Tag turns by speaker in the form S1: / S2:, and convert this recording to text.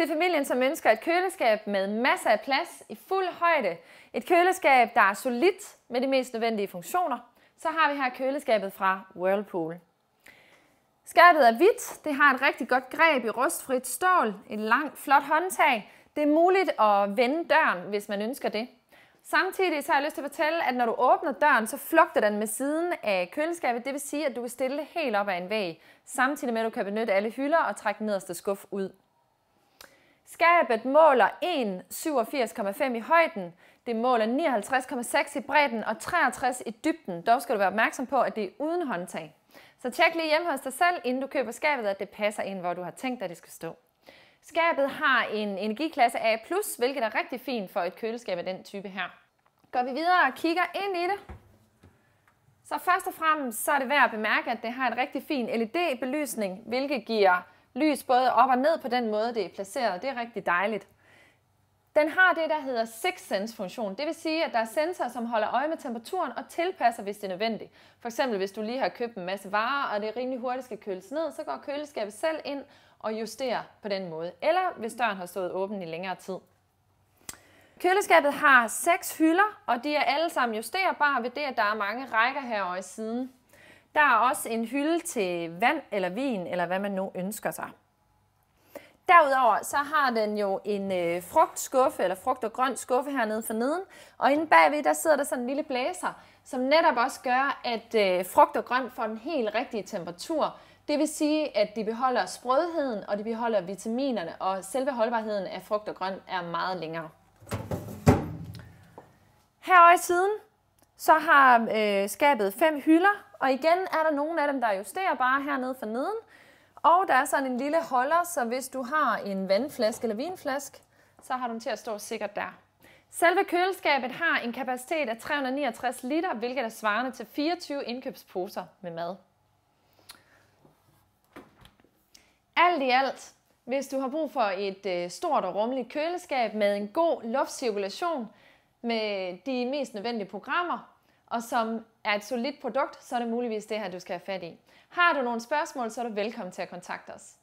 S1: Til familien som ønsker et køleskab med masser af plads i fuld højde. Et køleskab, der er solidt med de mest nødvendige funktioner. Så har vi her køleskabet fra Whirlpool. Skabet er hvidt, det har et rigtig godt greb i rustfrit stål, et langt, flot håndtag. Det er muligt at vende døren, hvis man ønsker det. Samtidig så har jeg lyst til at fortælle, at når du åbner døren, så flugter den med siden af køleskabet. Det vil sige, at du kan stille det helt op ad en væg, samtidig med at du kan benytte alle hylder og trække nederste skuff ud. Skabet måler 1,87,5 i højden, det måler 59,6 i bredden og 63 i dybden. Dog skal du være opmærksom på, at det er uden håndtag. Så tjek lige hjemme hos dig selv, inden du køber skabet, at det passer ind, hvor du har tænkt dig, det skal stå. Skabet har en energiklasse A+, hvilket er rigtig fint for et køleskab af den type her. Går vi videre og kigger ind i det. Så først og fremmest så er det værd at bemærke, at det har en rigtig fin LED-belysning, hvilket giver lys både op og ned på den måde, det er placeret. Det er rigtig dejligt. Den har det, der hedder six sense funktion. Det vil sige, at der er sensorer, som holder øje med temperaturen og tilpasser, hvis det er nødvendigt. For eksempel hvis du lige har købt en masse varer, og det rimelig hurtigt skal køles ned, så går køleskabet selv ind og justerer på den måde. Eller hvis døren har stået åben i længere tid. Køleskabet har seks hylder, og de er alle sammen justerbare ved det, at der er mange rækker her over i siden. Der er også en hylde til vand eller vin, eller hvad man nu ønsker sig. Derudover så har den jo en øh, frugtskuffe, eller frugt- og grøn skuffe hernede for neden. Og inde bagved, der sidder der sådan en lille blæser, som netop også gør, at øh, frugt og grønt får den helt rigtige temperatur. Det vil sige, at de beholder sprødheden, og de beholder vitaminerne, og selve holdbarheden af frugt og grønt er meget længere. Herovre i siden, så har øh, skabet fem hylder, og igen er der nogle af dem, der justerer bare hernede for neden. Og der er sådan en lille holder, så hvis du har en vandflaske eller vinflaske, så har du den til at stå sikkert der. Selve køleskabet har en kapacitet af 369 liter, hvilket er svarende til 24 indkøbsposer med mad. Alt i alt, hvis du har brug for et øh, stort og rummeligt køleskab med en god luftcirkulation, med de mest nødvendige programmer, og som er et solidt produkt, så er det muligvis det her, du skal have fat i. Har du nogle spørgsmål, så er du velkommen til at kontakte os.